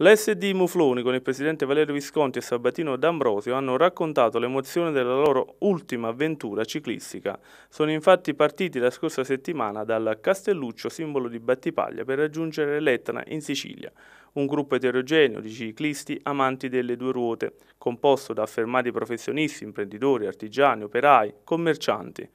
L'SD Mufloni con il presidente Valerio Visconti e Sabatino D'Ambrosio hanno raccontato l'emozione della loro ultima avventura ciclistica. Sono infatti partiti la scorsa settimana dal Castelluccio, simbolo di Battipaglia, per raggiungere l'Etna in Sicilia. Un gruppo eterogeneo di ciclisti amanti delle due ruote, composto da affermati professionisti, imprenditori, artigiani, operai, commercianti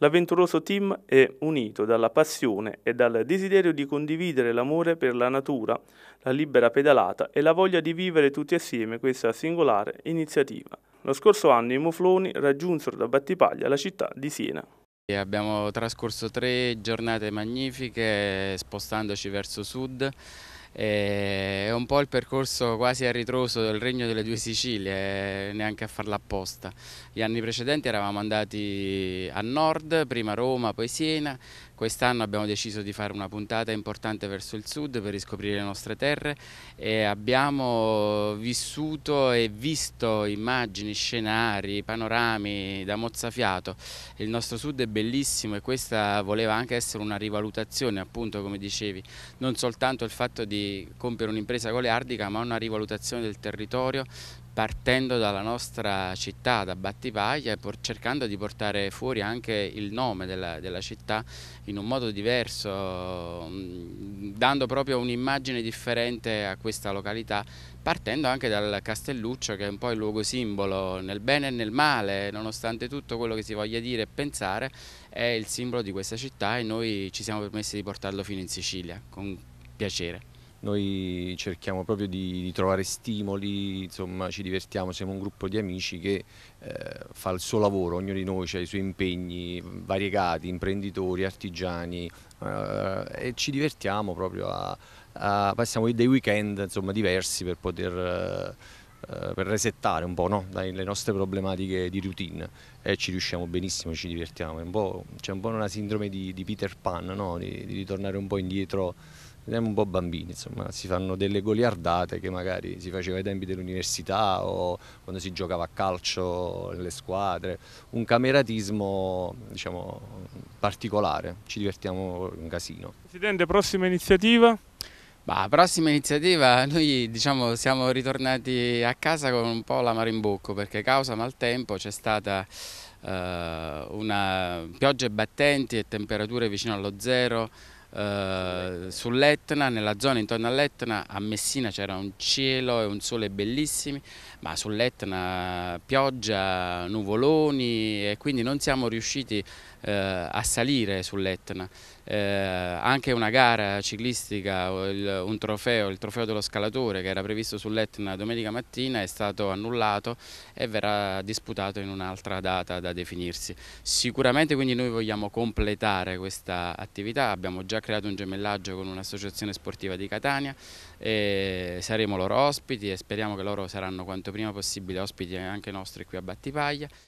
l'avventuroso team è unito dalla passione e dal desiderio di condividere l'amore per la natura, la libera pedalata e la voglia di vivere tutti assieme questa singolare iniziativa. Lo scorso anno i mufloni raggiunsero da Battipaglia la città di Siena. Abbiamo trascorso tre giornate magnifiche spostandoci verso sud eh, è un po' il percorso quasi a ritroso del Regno delle Due Sicilie, eh, neanche a farla apposta. Gli anni precedenti eravamo andati a nord, prima Roma, poi Siena, quest'anno abbiamo deciso di fare una puntata importante verso il sud per riscoprire le nostre terre e abbiamo vissuto e visto immagini, scenari, panorami da mozzafiato. Il nostro sud è bellissimo e questa voleva anche essere una rivalutazione, appunto come dicevi, non soltanto il fatto di di compiere un'impresa goleardica ma una rivalutazione del territorio partendo dalla nostra città, da Battipaglia, e cercando di portare fuori anche il nome della, della città in un modo diverso, mm, dando proprio un'immagine differente a questa località, partendo anche dal Castelluccio che è un po' il luogo simbolo nel bene e nel male, nonostante tutto quello che si voglia dire e pensare, è il simbolo di questa città e noi ci siamo permessi di portarlo fino in Sicilia, con piacere. Noi cerchiamo proprio di, di trovare stimoli, insomma ci divertiamo, siamo un gruppo di amici che eh, fa il suo lavoro, ognuno di noi ha i suoi impegni variegati, imprenditori, artigiani eh, e ci divertiamo proprio a, a, passiamo dei weekend insomma, diversi per poter... Eh, per resettare un po' no? le nostre problematiche di routine e ci riusciamo benissimo, ci divertiamo, c'è un, un po' una sindrome di, di Peter Pan, no? di, di ritornare un po' indietro siamo un po' bambini, insomma, si fanno delle goliardate che magari si faceva ai tempi dell'università o quando si giocava a calcio nelle squadre, un cameratismo diciamo, particolare, ci divertiamo un casino. Presidente, prossima iniziativa? La prossima iniziativa, noi diciamo, siamo ritornati a casa con un po' la mare in bocco perché causa maltempo c'è stata eh, una piogge battenti e temperature vicino allo zero eh, sull'Etna, nella zona intorno all'Etna, a Messina c'era un cielo e un sole bellissimi, ma sull'Etna pioggia, nuvoloni e quindi non siamo riusciti eh, a salire sull'Etna. Eh, anche una gara ciclistica, il, un trofeo, il trofeo dello scalatore che era previsto sull'Etna domenica mattina è stato annullato e verrà disputato in un'altra data da definirsi. Sicuramente quindi noi vogliamo completare questa attività, abbiamo già già creato un gemellaggio con un'associazione sportiva di Catania e saremo loro ospiti e speriamo che loro saranno quanto prima possibile ospiti anche nostri qui a Battipaglia.